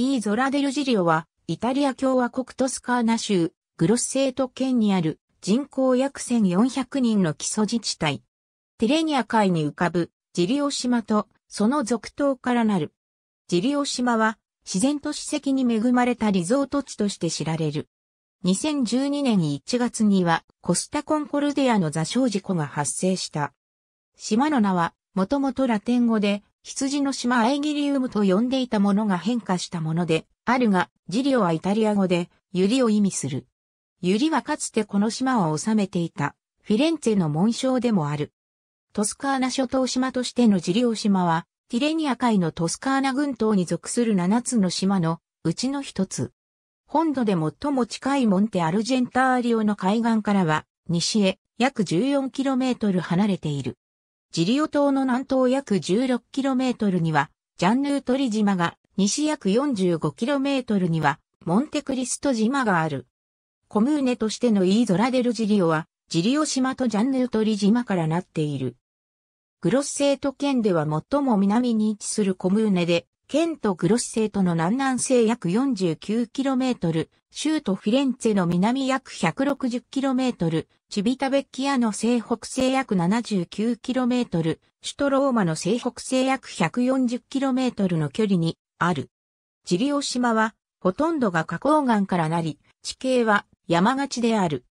イーゾラデルジリオは、イタリア共和国トスカーナ州、グロッセート県にある人口約1400人の基礎自治体。ティレニア海に浮かぶジリオ島とその続島からなる。ジリオ島は自然と史跡に恵まれたリゾート地として知られる。2012年1月にはコスタコンコルディアの座礁事故が発生した。島の名はもともとラテン語で羊の島アイギリウムと呼んでいたものが変化したもので、あるが、ジリオはイタリア語で、ユリを意味する。ユリはかつてこの島を治めていた、フィレンツェの紋章でもある。トスカーナ諸島島としてのジリオ島は、ティレニア海のトスカーナ群島に属する7つの島のうちの一つ。本土で最も近いモンテアルジェンターリオの海岸からは、西へ約 14km 離れている。ジリオ島の南東約 16km には、ジャンヌートリ島が、西約 45km には、モンテクリスト島がある。コムーネとしてのイーゾラデルジリオは、ジリオ島とジャンヌートリ島からなっている。グロッセート県では最も南に位置するコムーネで、県とグロッセとトの南南西約 49km、州都フィレンツェの南約 160km、チビタベッキアの西北西約 79km、首都ローマの西北西約 140km の距離にある。ジリオ島は、ほとんどが花崗岩からなり、地形は山がちである。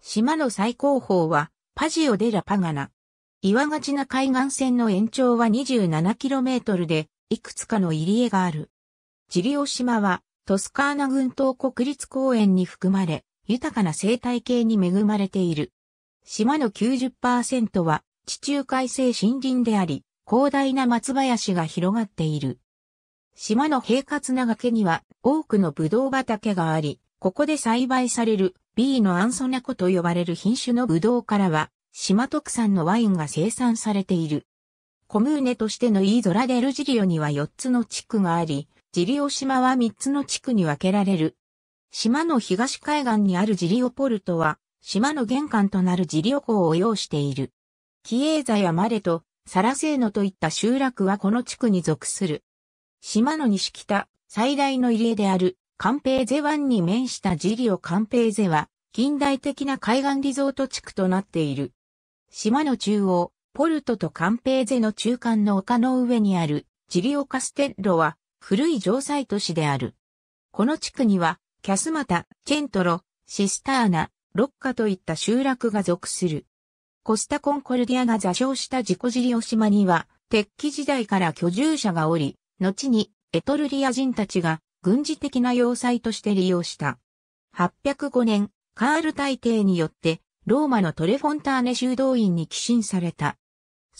島の最高峰は、パジオデラパガナ。岩がちな海岸線の延長は 27km で、いくつかの入り江がある。ジリオ島は、トスカーナ群島国立公園に含まれ、豊かな生態系に恵まれている。島の90%は地中海性森林であり、広大な松林が広がっている。島の平滑な崖には多くのブドウ畑があり、ここで栽培される B のアンソナコと呼ばれる品種のブドウからは、島特産のワインが生産されている。コムーネとしてのイーゾラ・デルジリオには4つの地区があり、ジリオ島は3つの地区に分けられる。島の東海岸にあるジリオポルトは、島の玄関となるジリオ港を要している。キエーザやマレとサラセーノといった集落はこの地区に属する。島の西北、最大の入江である、カンペーゼ湾に面したジリオカンペーゼは、近代的な海岸リゾート地区となっている。島の中央、ポルトとカンペーゼの中間の丘の上にあるジリオカステッロは古い城塞都市である。この地区にはキャスマタ、チェントロ、シスターナ、ロッカといった集落が属する。コスタコンコルディアが座礁した自己ジリオ島には鉄器時代から居住者がおり、後にエトルリア人たちが軍事的な要塞として利用した。805年、カール大帝によってローマのトレフォンターネ修道院に寄進された。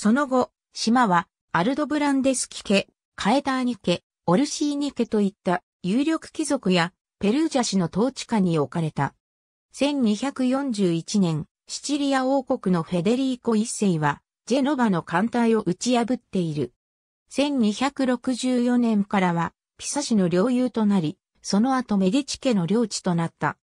その後、島は、アルドブランデスキ家、カエターニ家、オルシーニ家といった有力貴族やペルージャ氏の統治下に置かれた。1241年、シチリア王国のフェデリーコ一世は、ジェノバの艦隊を打ち破っている。1264年からは、ピサ氏の領有となり、その後メディチ家の領地となった。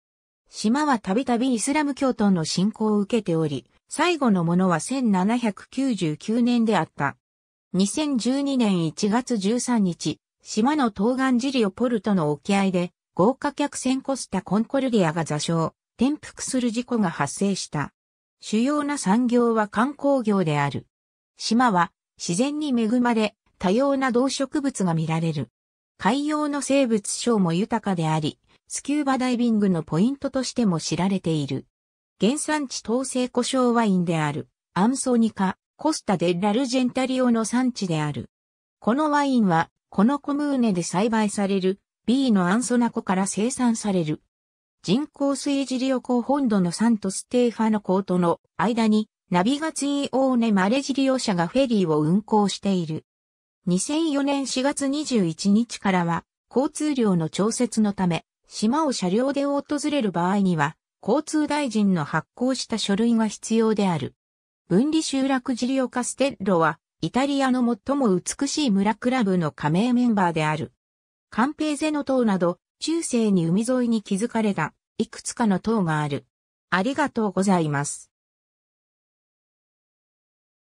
島はたびたびイスラム教徒の信仰を受けており、最後のものは1799年であった。2012年1月13日、島の東岸ジリオポルトの沖合で、豪華客船コスタ・コンコルディアが座礁、転覆する事故が発生した。主要な産業は観光業である。島は自然に恵まれ、多様な動植物が見られる。海洋の生物賞も豊かであり、スキューバダイビングのポイントとしても知られている。原産地統制胡椒ワインである、アンソニカ、コスタデラルジェンタリオの産地である。このワインは、このコムーネで栽培される、B のアンソナコから生産される。人工水ジリオ湖本土のサントステーファのーとの間に、ナビガツイオーネマレジリオ社がフェリーを運行している。2004年4月21日からは、交通量の調節のため、島を車両で訪れる場合には、交通大臣の発行した書類が必要である。分離集落ジリオ・カステッロは、イタリアの最も美しい村クラブの加盟メンバーである。カンペーゼの塔など、中世に海沿いに築かれた、いくつかの塔がある。ありがとうございます。